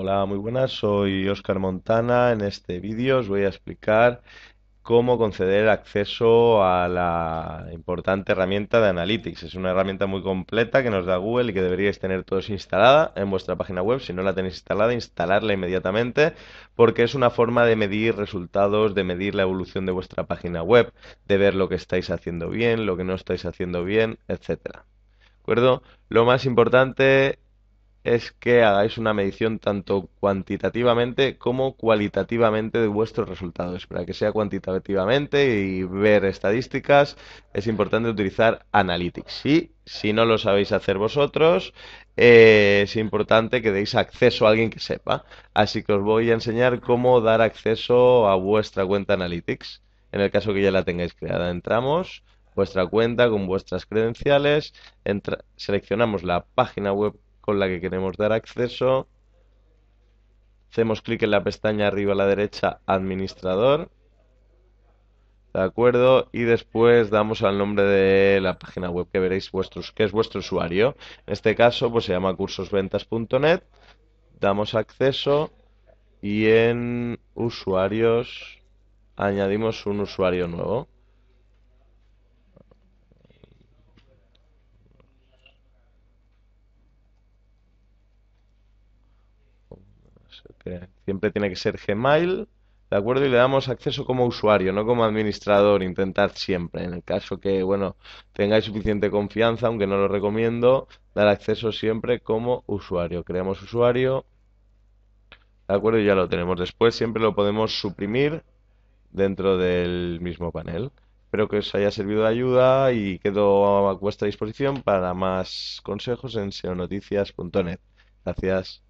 Hola, muy buenas, soy Oscar Montana. En este vídeo os voy a explicar cómo conceder acceso a la importante herramienta de Analytics. Es una herramienta muy completa que nos da Google y que deberíais tener todos instalada en vuestra página web. Si no la tenéis instalada, instalarla inmediatamente porque es una forma de medir resultados, de medir la evolución de vuestra página web, de ver lo que estáis haciendo bien, lo que no estáis haciendo bien, etcétera. ¿De acuerdo? Lo más importante es que hagáis una medición tanto cuantitativamente como cualitativamente de vuestros resultados. Para que sea cuantitativamente y ver estadísticas, es importante utilizar Analytics. Y si no lo sabéis hacer vosotros, eh, es importante que deis acceso a alguien que sepa. Así que os voy a enseñar cómo dar acceso a vuestra cuenta Analytics. En el caso que ya la tengáis creada, entramos vuestra cuenta con vuestras credenciales, seleccionamos la página web con la que queremos dar acceso. Hacemos clic en la pestaña arriba a la derecha, administrador. ¿De acuerdo? Y después damos al nombre de la página web que veréis vuestros, que es vuestro usuario. En este caso, pues se llama cursosventas.net. Damos acceso y en usuarios añadimos un usuario nuevo. siempre tiene que ser Gmail, ¿de acuerdo? Y le damos acceso como usuario, no como administrador, intentad siempre, en el caso que, bueno, tengáis suficiente confianza, aunque no lo recomiendo, dar acceso siempre como usuario. Creamos usuario, ¿de acuerdo? Y ya lo tenemos. Después siempre lo podemos suprimir dentro del mismo panel. Espero que os haya servido de ayuda y quedo a vuestra disposición para más consejos en seonoticias.net. Gracias.